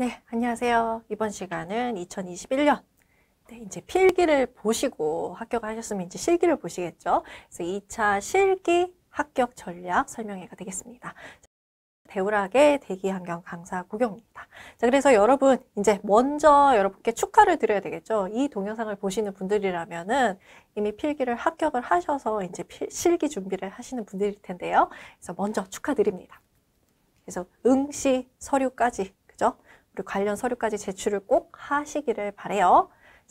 네, 안녕하세요. 이번 시간은 2021년 네, 이제 필기를 보시고 합격하셨으면 이제 실기를 보시겠죠. 그래서 2차 실기 합격 전략 설명회가 되겠습니다. 대우락의 대기환경 강사 구경입니다. 자, 그래서 여러분, 이제 먼저 여러분께 축하를 드려야 되겠죠. 이 동영상을 보시는 분들이라면은 이미 필기를 합격을 하셔서 이제 필, 실기 준비를 하시는 분들일 텐데요. 그래서 먼저 축하드립니다. 그래서 응시 서류까지, 그죠? 그리고 관련 서류까지 제출을 꼭 하시기를 바래요.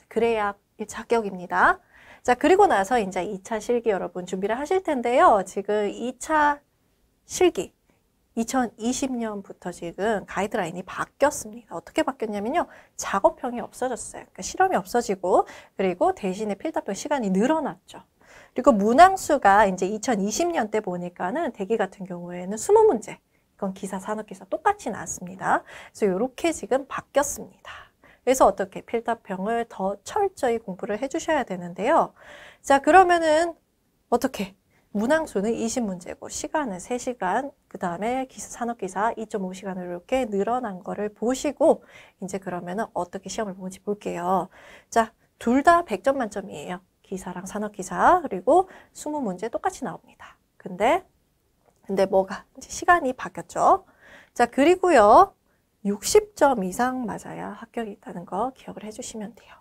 그래야 자격입니다 자, 그리고 나서 이제 2차 실기 여러분 준비를 하실 텐데요. 지금 2차 실기 2020년부터 지금 가이드라인이 바뀌었습니다. 어떻게 바뀌었냐면요. 작업형이 없어졌어요. 그러니까 실험이 없어지고 그리고 대신에 필답형 시간이 늘어났죠. 그리고 문항수가 이제 2020년 때 보니까는 대기 같은 경우에는 20문제 이건 기사, 산업기사 똑같이 나왔습니다. 그래서 이렇게 지금 바뀌었습니다. 그래서 어떻게 필답형을 더 철저히 공부를 해주셔야 되는데요. 자, 그러면은 어떻게? 문항수는 20문제고 시간은 3시간, 그 다음에 기사, 산업기사 2.5시간으로 이렇게 늘어난 거를 보시고 이제 그러면은 어떻게 시험을 보는지 볼게요. 자, 둘 다 100점 만점이에요. 기사랑 산업기사 그리고 20문제 똑같이 나옵니다. 근데 근데 뭐가 이제 시간이 바뀌었죠. 자 그리고요 60점 이상 맞아야 합격이 있다는 거 기억을 해주시면 돼요.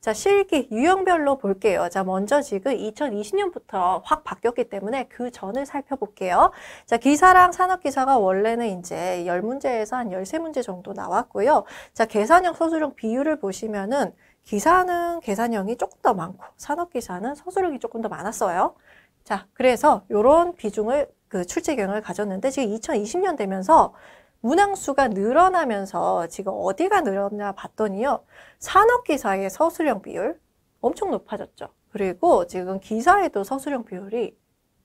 자 실기 유형별로 볼게요. 자 먼저 지금 2020년부터 확 바뀌었기 때문에 그 전을 살펴볼게요. 자 기사랑 산업기사가 원래는 이제 10문제에서 한 13문제 정도 나왔고요. 자 계산형 서술형 비율을 보시면은 기사는 계산형이 조금 더 많고 산업기사는 서술형이 조금 더 많았어요. 자 그래서 이런 비중을 그 출제 경향을 가졌는데 지금 2020년 되면서 문항수가 늘어나면서 지금 어디가 늘었냐 봤더니요. 산업기사의 서술형 비율 엄청 높아졌죠. 그리고 지금 기사에도 서술형 비율이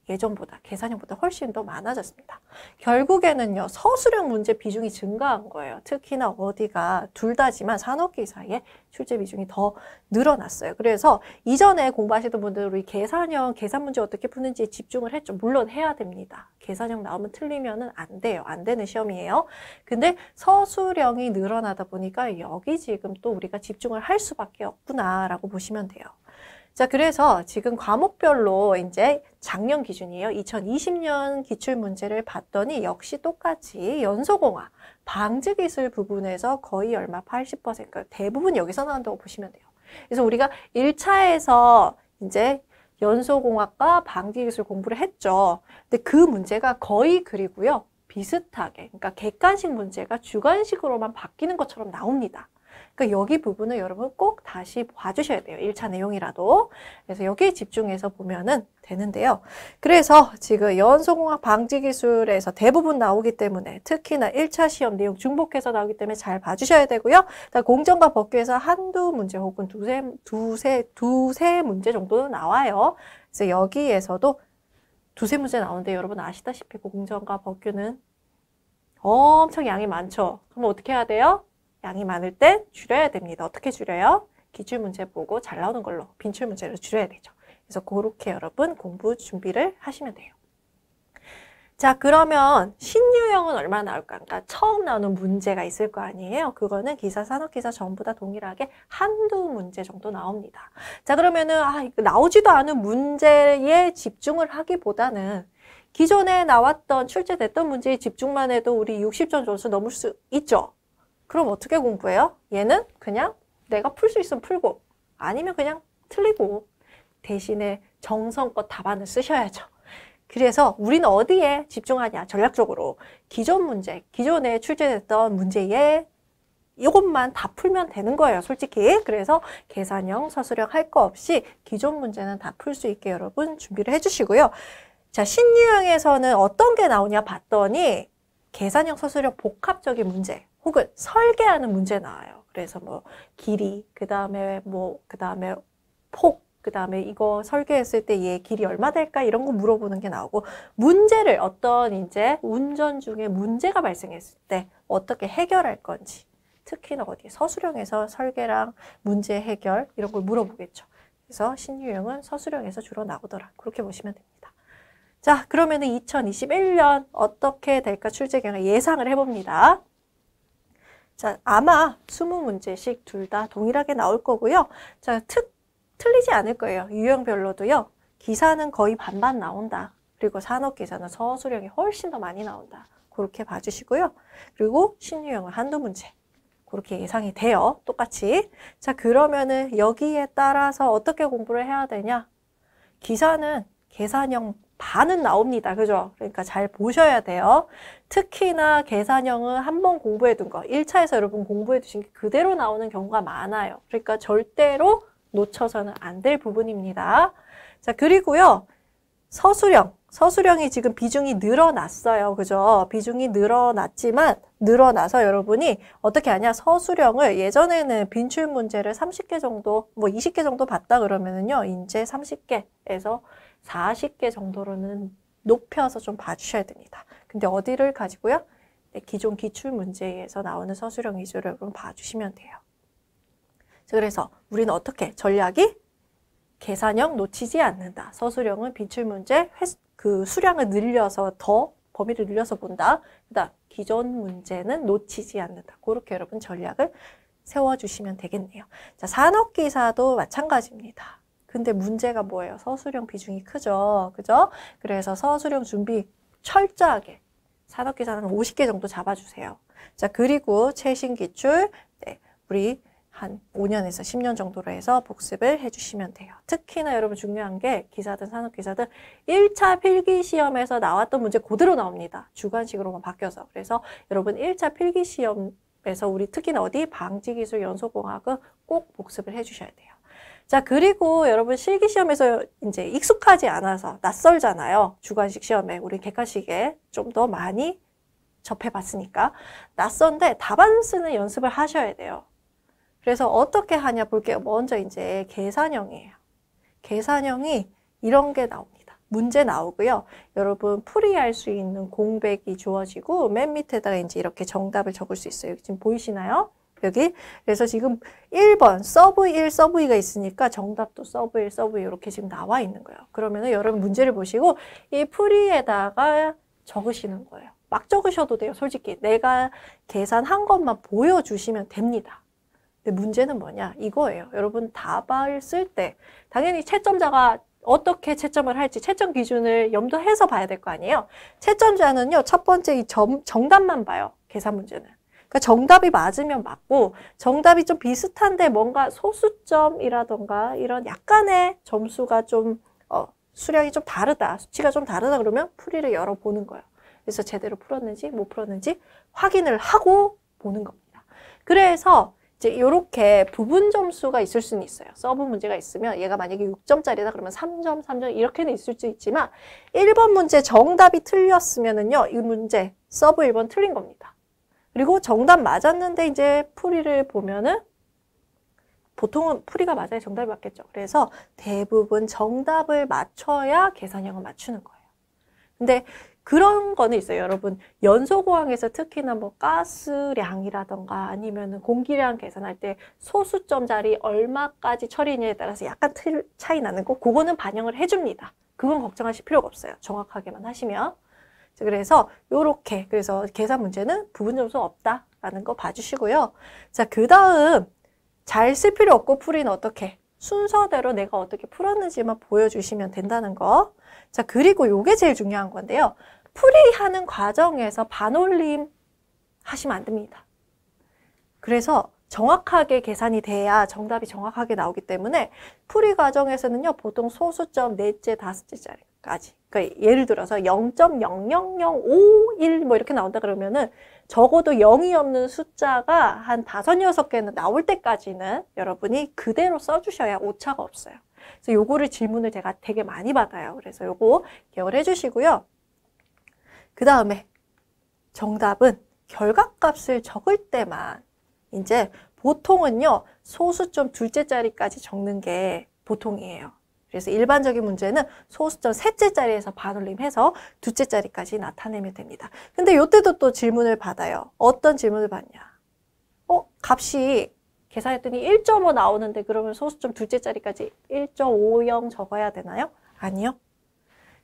예전보다 계산형보다 훨씬 더 많아졌습니다. 결국에는요. 서술형 문제 비중이 증가한 거예요. 특히나 어디가 둘 다지만 산업기 사이에 출제 비중이 더 늘어났어요. 그래서 이전에 공부하시던 분들은 이 계산형, 계산 문제 어떻게 푸는지 집중을 했죠. 물론 해야 됩니다. 계산형 나오면 틀리면 안 돼요. 안 되는 시험이에요. 근데 서술형이 늘어나다 보니까 여기 지금 또 우리가 집중을 할 수밖에 없구나라고 보시면 돼요. 자, 그래서 지금 과목별로 이제 작년 기준이에요. 2020년 기출문제를 봤더니 역시 똑같이 연소공학, 방지기술 부분에서 거의 얼마 80% 그러니까 대부분 여기서 나온다고 보시면 돼요. 그래서 우리가 1차에서 이제 연소공학과 방지기술 공부를 했죠. 근데 그 문제가 거의 그리고요. 비슷하게, 그러니까 객관식 문제가 주관식으로만 바뀌는 것처럼 나옵니다. 그러니까 여기 부분을 여러분 꼭 다시 봐주셔야 돼요. 1차 내용이라도. 그래서 여기에 집중해서 보면은 되는데요. 그래서 지금 연소공학 방지 기술에서 대부분 나오기 때문에 특히나 1차 시험 내용 중복해서 나오기 때문에 잘 봐주셔야 되고요. 공정과 법규에서 한두 문제 혹은 두세, 두세, 두세 문제 정도는 나와요. 그래서 여기에서도 두세 문제 나오는데 여러분 아시다시피 그 공정과 법규는 엄청 양이 많죠. 그럼 어떻게 해야 돼요? 양이 많을 때 줄여야 됩니다. 어떻게 줄여요? 기출 문제 보고 잘 나오는 걸로 빈출 문제를 줄여야 되죠. 그래서 그렇게 여러분 공부 준비를 하시면 돼요. 자 그러면 신유형은 얼마나 나올까? 그러니까 처음 나오는 문제가 있을 거 아니에요. 그거는 기사, 산업기사 전부 다 동일하게 한두 문제 정도 나옵니다. 자 그러면은 아, 나오지도 않은 문제에 집중을 하기보다는 기존에 나왔던 출제됐던 문제에 집중만 해도 우리 60점 점수 넘을 수 있죠. 그럼 어떻게 공부해요? 얘는 그냥 내가 풀 수 있으면 풀고 아니면 그냥 틀리고 대신에 정성껏 답안을 쓰셔야죠. 그래서 우리는 어디에 집중하냐 전략적으로 기존 문제 기존에 출제됐던 문제에 이것만 다 풀면 되는 거예요 솔직히 그래서 계산형 서술형 할 거 없이 기존 문제는 다 풀 수 있게 여러분 준비를 해주시고요 자 신유형에서는 어떤 게 나오냐 봤더니 계산형 서술형 복합적인 문제 혹은 설계하는 문제 나와요. 그래서 뭐 길이, 그 다음에 뭐, 그 다음에 폭, 그 다음에 이거 설계했을 때 얘 길이 얼마 될까 이런 거 물어보는 게 나오고 문제를 어떤 이제 운전 중에 문제가 발생했을 때 어떻게 해결할 건지 특히나 어디 서술형에서 설계랑 문제 해결 이런 걸 물어보겠죠. 그래서 신유형은 서술형에서 주로 나오더라. 그렇게 보시면 됩니다. 자 그러면은 2021년 어떻게 될까 출제 경향 예상을 해봅니다. 자, 아마 20문제씩 둘 다 동일하게 나올 거고요. 자, 특, 틀리지 않을 거예요. 유형별로도요. 기사는 거의 반반 나온다. 그리고 산업기사는 서술형이 훨씬 더 많이 나온다. 그렇게 봐주시고요. 그리고 신유형은 한두 문제. 그렇게 예상이 돼요. 똑같이. 자, 그러면은 여기에 따라서 어떻게 공부를 해야 되냐? 기사는 계산형 반은 나옵니다. 그죠? 그러니까 잘 보셔야 돼요. 특히나 계산형은 한번 공부해 둔 거, 1차에서 여러분 공부해 두신 게 그대로 나오는 경우가 많아요. 그러니까 절대로 놓쳐서는 안 될 부분입니다. 자, 그리고요. 서술형. 서술형이 지금 비중이 늘어났어요. 그죠? 비중이 늘어났지만 늘어나서 여러분이 어떻게 하냐? 서술형을 예전에는 빈출 문제를 30개 정도, 뭐 20개 정도 봤다 그러면은요. 이제 30개에서 40개 정도로는 높여서 좀 봐주셔야 됩니다. 근데 어디를 가지고요? 네, 기존 기출 문제에서 나오는 서술형 위주로 봐주시면 돼요. 그래서 우리는 어떻게 전략이 계산형 놓치지 않는다. 서술형은 비출 문제 횟, 그 수량을 늘려서 더 범위를 늘려서 본다. 그다음 기존 문제는 놓치지 않는다. 그렇게 여러분 전략을 세워주시면 되겠네요. 자, 산업기사도 마찬가지입니다. 근데 문제가 뭐예요? 서술형 비중이 크죠. 그죠? 그래서 서술형 준비 철저하게 산업기사는 50개 정도 잡아주세요. 자, 그리고 최신 기출, 네, 우리 한 5년에서 10년 정도로 해서 복습을 해주시면 돼요. 특히나 여러분 중요한 게 기사든 산업기사든 1차 필기시험에서 나왔던 문제 그대로 나옵니다. 주관식으로만 바뀌어서. 그래서 여러분 1차 필기시험에서 우리 특히나 어디? 방지기술연소공학은 꼭 복습을 해주셔야 돼요. 자, 그리고 여러분 실기시험에서 이제 익숙하지 않아서 낯설잖아요. 주관식 시험에. 우리 객관식에 좀 더 많이 접해봤으니까. 낯선데 답안 쓰는 연습을 하셔야 돼요. 그래서 어떻게 하냐 볼게요. 먼저 이제 계산형이에요. 계산형이 이런 게 나옵니다. 문제 나오고요. 여러분 풀이할 수 있는 공백이 주어지고 맨 밑에다가 이제 이렇게 정답을 적을 수 있어요. 지금 보이시나요? 여기 그래서 지금 1번 서브 1, 서브 2가 있으니까 정답도 서브 1, 서브 2 이렇게 지금 나와 있는 거예요. 그러면은 여러분 문제를 보시고 이 풀이에다가 적으시는 거예요. 막 적으셔도 돼요. 솔직히 내가 계산한 것만 보여주시면 됩니다. 근데 문제는 뭐냐? 이거예요. 여러분 답을 쓸 때 당연히 채점자가 어떻게 채점을 할지 채점 기준을 염두해서 봐야 될 거 아니에요. 채점자는요. 첫 번째 이 점, 정답만 봐요. 계산 문제는. 그러니까 정답이 맞으면 맞고 정답이 좀 비슷한데 뭔가 소수점이라던가 이런 약간의 점수가 좀 어, 수량이 좀 다르다, 수치가 좀 다르다 그러면 풀이를 열어보는 거예요. 그래서 제대로 풀었는지 못 풀었는지 확인을 하고 보는 겁니다. 그래서 이제 이렇게 부분 점수가 있을 수는 있어요. 서브 문제가 있으면 얘가 만약에 6점짜리다 그러면 3점, 3점 이렇게는 있을 수 있지만 1번 문제 정답이 틀렸으면은요. 이 문제 서브 1번 틀린 겁니다. 그리고 정답 맞았는데 이제 풀이를 보면은 보통은 풀이가 맞아야 정답이 맞겠죠. 그래서 대부분 정답을 맞춰야 계산형을 맞추는 거예요. 근데 그런 거는 있어요. 여러분 연소고항에서 특히나 뭐 가스량이라던가 아니면 공기량 계산할 때 소수점 자리 얼마까지 처리냐에 따라서 약간 틀, 차이 나는 거 그거는 반영을 해줍니다. 그건 걱정하실 필요가 없어요. 정확하게만 하시면. 그래서 요렇게 그래서 계산 문제는 부분 점수 없다라는 거 봐주시고요. 자, 그 다음 잘 쓸 필요 없고 풀이는 어떻게? 순서대로 내가 어떻게 풀었는지만 보여주시면 된다는 거. 자, 그리고 요게 제일 중요한 건데요. 풀이하는 과정에서 반올림 하시면 안 됩니다. 그래서 정확하게 계산이 돼야 정답이 정확하게 나오기 때문에 풀이 과정에서는요 보통 소수점 넷째 다섯째자리 까지. 그 예를 들어서 0.00051 뭐 이렇게 나온다 그러면은 적어도 0이 없는 숫자가 한 다섯 개는 나올 때까지는 여러분이 그대로 써주셔야 오차가 없어요. 그래서 요거를 질문을 제가 되게 많이 받아요. 그래서 요거 기억 해주시고요. 그 다음에 정답은 결과값을 적을 때만 이제 보통은요 소수점 둘째 자리까지 적는 게 보통이에요. 그래서 일반적인 문제는 소수점 셋째 자리에서 반올림해서 두째 자리까지 나타내면 됩니다. 근데 요때도 또 질문을 받아요. 어떤 질문을 받냐? 어, 값이 계산했더니 1.5 나오는데 그러면 소수점 둘째 자리까지 1.50 적어야 되나요? 아니요.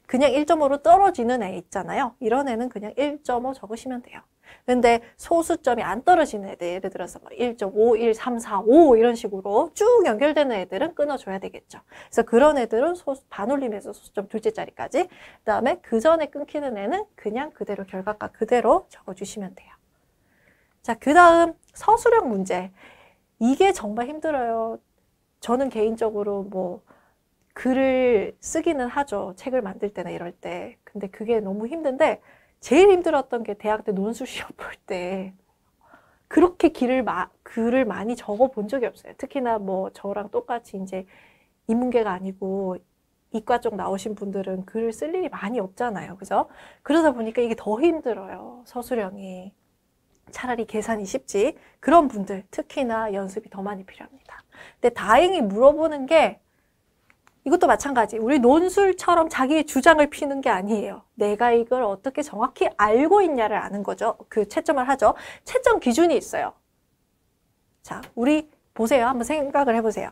그냥 1.5로 떨어지는 애 있잖아요. 이런 애는 그냥 1.5 적으시면 돼요. 근데 소수점이 안 떨어지는 애들, 예를 들어서 1.5, 1, 3, 4, 5 이런 식으로 쭉 연결되는 애들은 끊어줘야 되겠죠. 그래서 그런 애들은 소수, 반올림에서 소수점 둘째 자리까지, 그 다음에 그 전에 끊기는 애는 그냥 그대로 결과가 그대로 적어주시면 돼요. 자, 그 다음 서술형 문제. 이게 정말 힘들어요. 저는 개인적으로 뭐 글을 쓰기는 하죠. 책을 만들 때나 이럴 때. 근데 그게 너무 힘든데 제일 힘들었던 게 대학 때 논술 시험 볼 때 그렇게 길을 마, 글을 많이 적어 본 적이 없어요. 특히나 뭐 저랑 똑같이 이제 인문계가 아니고 이과 쪽 나오신 분들은 글을 쓸 일이 많이 없잖아요. 그죠? 그러다 보니까 이게 더 힘들어요. 서술형이. 차라리 계산이 쉽지. 그런 분들 특히나 연습이 더 많이 필요합니다. 근데 다행히 물어보는 게 이것도 마찬가지 우리 논술처럼 자기의 주장을 피는 게 아니에요. 내가 이걸 어떻게 정확히 알고 있냐를 아는 거죠. 그 채점을 하죠. 채점 기준이 있어요. 자, 우리 보세요. 한번 생각을 해보세요.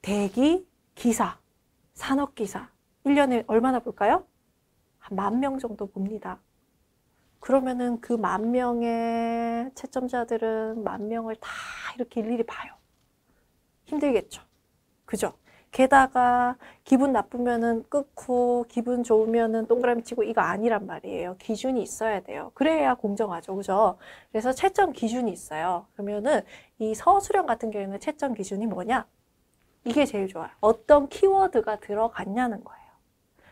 대기, 기사, 산업기사. 1년에 얼마나 볼까요? 한 만 명 정도 봅니다. 그러면은 그 만 명의 채점자들은 만 명을 다 이렇게 일일이 봐요. 힘들겠죠. 그죠? 게다가 기분 나쁘면은 끊고 기분 좋으면은 동그라미 치고 이거 아니란 말이에요. 기준이 있어야 돼요. 그래야 공정하죠. 그죠? 그래서 채점 기준이 있어요. 그러면은 이 서술형 같은 경우에는 채점 기준이 뭐냐? 이게 제일 좋아요. 어떤 키워드가 들어갔냐는 거예요.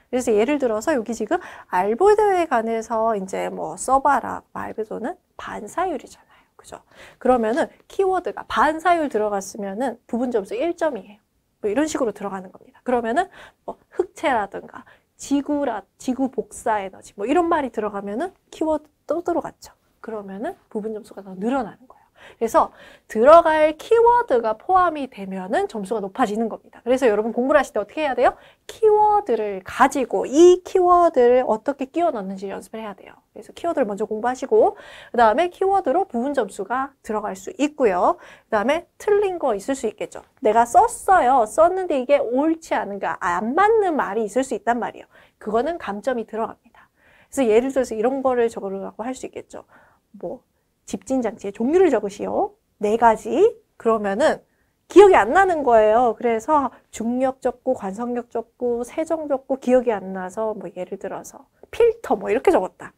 그래서 예를 들어서 여기 지금 알보드에 관해서 이제 뭐 써봐라 말 그대로는 반사율이잖아요. 그죠? 그러면은 키워드가 반사율 들어갔으면은 부분 점수 1점이에요. 뭐 이런 식으로 들어가는 겁니다. 그러면은 뭐 흑채라든가 지구라 지구 복사 에너지 뭐 이런 말이 들어가면은 키워드 또 들어갔죠. 그러면은 부분 점수가 더 늘어나는 거예요. 그래서 들어갈 키워드가 포함이 되면은 점수가 높아지는 겁니다. 그래서 여러분 공부를 하실 때 어떻게 해야 돼요? 키워드를 가지고 이 키워드를 어떻게 끼워 넣는지 연습을 해야 돼요. 그래서 키워드를 먼저 공부하시고 그 다음에 키워드로 부분 점수가 들어갈 수 있고요. 그 다음에 틀린 거 있을 수 있겠죠. 내가 썼어요. 썼는데 이게 옳지 않은 가안 맞는 말이 있을 수 있단 말이에요. 그거는 감점이 들어갑니다. 그래서 예를 들어서 이런 거를 적으라고 할 수 있겠죠. 뭐 집진장치의 종류를 적으시오. 네 가지. 그러면은 기억이 안 나는 거예요. 그래서 중력 적고 관성력 적고 세정 적고 기억이 안 나서 뭐 예를 들어서 필터 뭐 이렇게 적었다.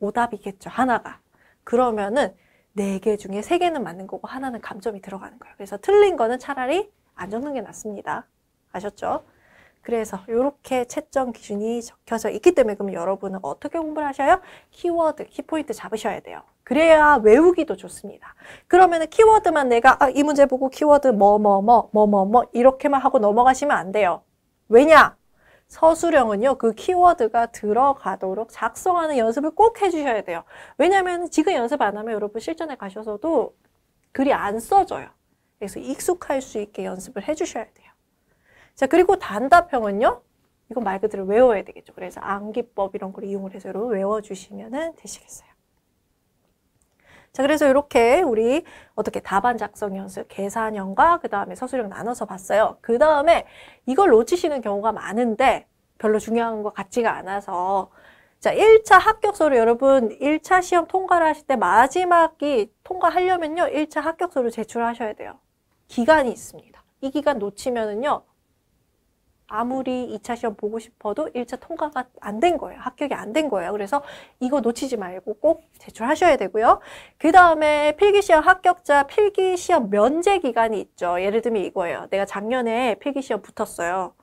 오답이겠죠. 하나가. 그러면은 네 개 중에 세 개는 맞는 거고 하나는 감점이 들어가는 거예요. 그래서 틀린 거는 차라리 안 적는 게 낫습니다. 아셨죠? 그래서 이렇게 채점 기준이 적혀져 있기 때문에 그럼 여러분은 어떻게 공부를 하셔요? 키워드, 키포인트 잡으셔야 돼요. 그래야 외우기도 좋습니다. 그러면은 키워드만 내가 아, 이 문제 보고 키워드 뭐뭐뭐뭐뭐 뭐 뭐, 뭐, 뭐, 이렇게만 하고 넘어가시면 안 돼요. 왜냐? 서술형은요, 그 키워드가 들어가도록 작성하는 연습을 꼭 해주셔야 돼요. 왜냐면 지금 연습 안 하면 여러분 실전에 가셔서도 글이 안 써져요. 그래서 익숙할 수 있게 연습을 해주셔야 돼요. 자, 그리고 단답형은요, 이건 말 그대로 외워야 되겠죠. 그래서 암기법 이런 걸 이용을 해서 여러분 외워주시면 되시겠어요. 자, 그래서 이렇게 우리 어떻게 답안 작성 연습, 계산형과 그 다음에 서술형 나눠서 봤어요. 그 다음에 이걸 놓치시는 경우가 많은데 별로 중요한 것 같지가 않아서 자, 1차 합격서를 여러분 1차 시험 통과를 하실 때 마지막이 통과하려면요. 1차 합격서를 제출하셔야 돼요. 기간이 있습니다. 이 기간 놓치면은요. 아무리 2차 시험 보고 싶어도 1차 통과가 안 된 거예요. 합격이 안 된 거예요. 그래서 이거 놓치지 말고 꼭 제출하셔야 되고요. 그 다음에 필기시험 합격자 필기시험 면제 기간이 있죠. 예를 들면 이거예요. 내가 작년에 필기시험 붙었어요.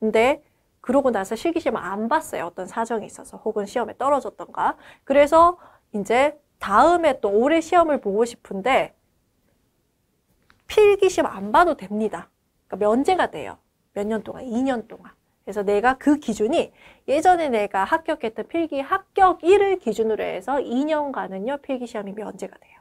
근데 그러고 나서 실기시험 안 봤어요. 어떤 사정이 있어서 혹은 시험에 떨어졌던가. 그래서 이제 다음에 또 올해 시험을 보고 싶은데 필기시험 안 봐도 됩니다. 그러니까 면제가 돼요. 몇년 동안, 2년 동안. 그래서 내가 그 기준이 예전에 내가 합격했던 필기 합격 1을 기준으로 해서 2년간은요, 필기시험이 면제가 돼요.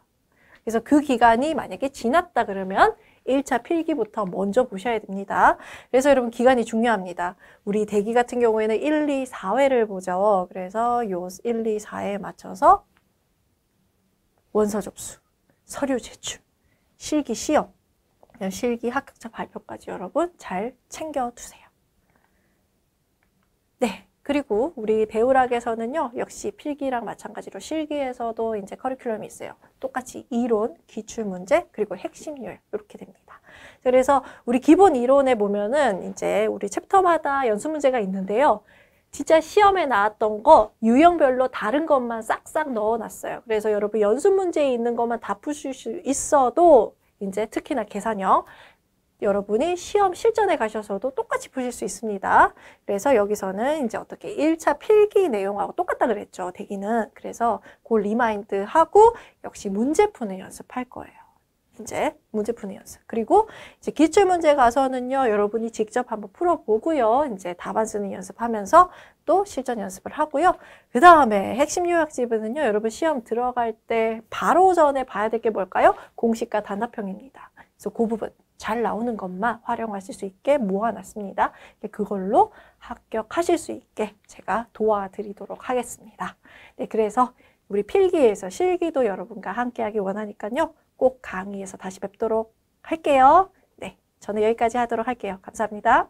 그래서 그 기간이 만약에 지났다 그러면 1차 필기부터 먼저 보셔야 됩니다. 그래서 여러분 기간이 중요합니다. 우리 대기 같은 경우에는 1, 2, 4회를 보죠. 그래서 요 1, 2, 4회에 맞춰서 원서 접수, 서류 제출, 실기 시험, 실기 합격자 발표까지 여러분 잘 챙겨두세요. 네. 그리고 우리 배우락에서는요, 역시 필기랑 마찬가지로 실기에서도 이제 커리큘럼이 있어요. 똑같이 이론, 기출문제, 그리고 핵심률, 이렇게 됩니다. 그래서 우리 기본 이론에 보면은 이제 우리 챕터마다 연습문제가 있는데요. 진짜 시험에 나왔던 거 유형별로 다른 것만 싹싹 넣어놨어요. 그래서 여러분 연습문제에 있는 것만 다 푸실 수 있어도 이제 특히나 계산형 여러분이 시험 실전에 가셔서도 똑같이 보실 수 있습니다. 그래서 여기서는 이제 어떻게 1차 필기 내용하고 똑같다 그랬죠. 대기는. 그래서 그 리마인드하고 역시 문제 푸는 연습할 거예요. 이제 문제 푸는 연습. 그리고 이제 기출 문제 가서는요, 여러분이 직접 한번 풀어보고요, 이제 답안 쓰는 연습하면서 또 실전 연습을 하고요. 그 다음에 핵심 요약집은요, 여러분 시험 들어갈 때 바로 전에 봐야 될 게 뭘까요? 공식과 단합형입니다. 그래서 그 부분 잘 나오는 것만 활용하실 수 있게 모아놨습니다. 네, 그걸로 합격하실 수 있게 제가 도와드리도록 하겠습니다. 네, 그래서 우리 필기에서 실기도 여러분과 함께하기 원하니까요. 꼭 강의에서 다시 뵙도록 할게요. 네, 저는 여기까지 하도록 할게요. 감사합니다.